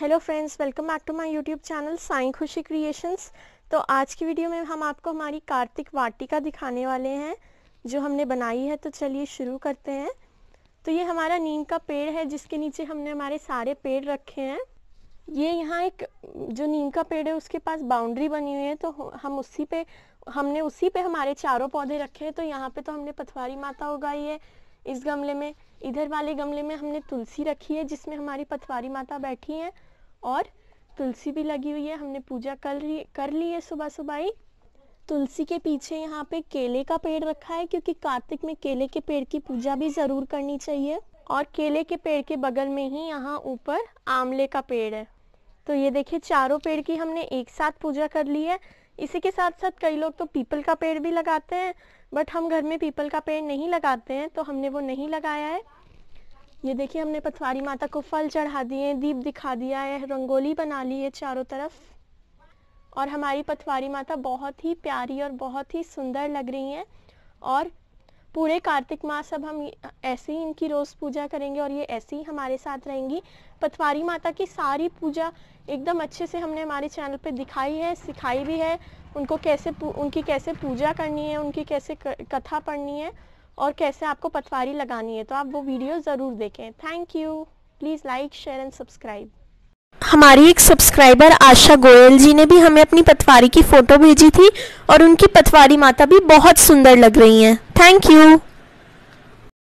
hello friends welcome back to my YouTube channel Sai Khushi Creations तो आज की वीडियो में हम आपको हमारी कार्तिक वाटिका दिखाने वाले हैं जो हमने बनाई है तो चलिए शुरू करते हैं तो ये हमारा नीम का पेड़ है जिसके नीचे हमने हमारे सारे पेड़ रखे हैं ये यहाँ एक जो नीम का पेड़ है उसके पास बाउंड्री बनी हुई है तो हम उसी पे हमने उसी पे हमारे चारों पौधे रखे हैं तो यहाँ पे तो हमने पथवारी माता उगाई है इस गमले में इधर वाले गमले में हमने तुलसी रखी है जिसमें हमारी पथवारी माता बैठी हैं और तुलसी भी लगी हुई है हमने पूजा कर ली कर ली है सुबह सुबह ही तुलसी के पीछे यहाँ पे केले का पेड़ रखा है क्योंकि कार्तिक में केले के पेड़ की पूजा भी ज़रूर करनी चाहिए और केले के पेड़ के बगल में ही यहाँ ऊपर आमले का पेड़ है तो ये देखिए चारों पेड़ की हमने एक साथ पूजा कर ली है इसी के साथ साथ कई लोग तो पीपल का पेड़ भी लगाते हैं बट हम घर में पीपल का पेड़ नहीं लगाते हैं तो हमने वो नहीं लगाया है ये देखिए हमने पथवारी माता को फल चढ़ा दिए दीप दिखा दिया है रंगोली बना ली है चारों तरफ और हमारी पथवारी माता बहुत ही प्यारी और बहुत ही सुंदर लग रही हैं और पूरे कार्तिक मास अब हम ऐसे ही इनकी रोज़ पूजा करेंगे और ये ऐसे ही हमारे साथ रहेंगी पथवारी माता की सारी पूजा एकदम अच्छे से हमने हमारे चैनल पे दिखाई है सिखाई भी है उनको कैसे उनकी कैसे पूजा करनी है उनकी कैसे कथा पढ़नी है और कैसे आपको पटवारी लगानी है तो आप वो वीडियो ज़रूर देखें thank you please like share and subscribe हमारी एक सब्सक्राइबर आशा गोयल जी ने भी हमें अपनी पटवारी की फ़ोटो भेजी थी और उनकी पटवारी माता भी बहुत सुंदर लग रही हैं थैंक यू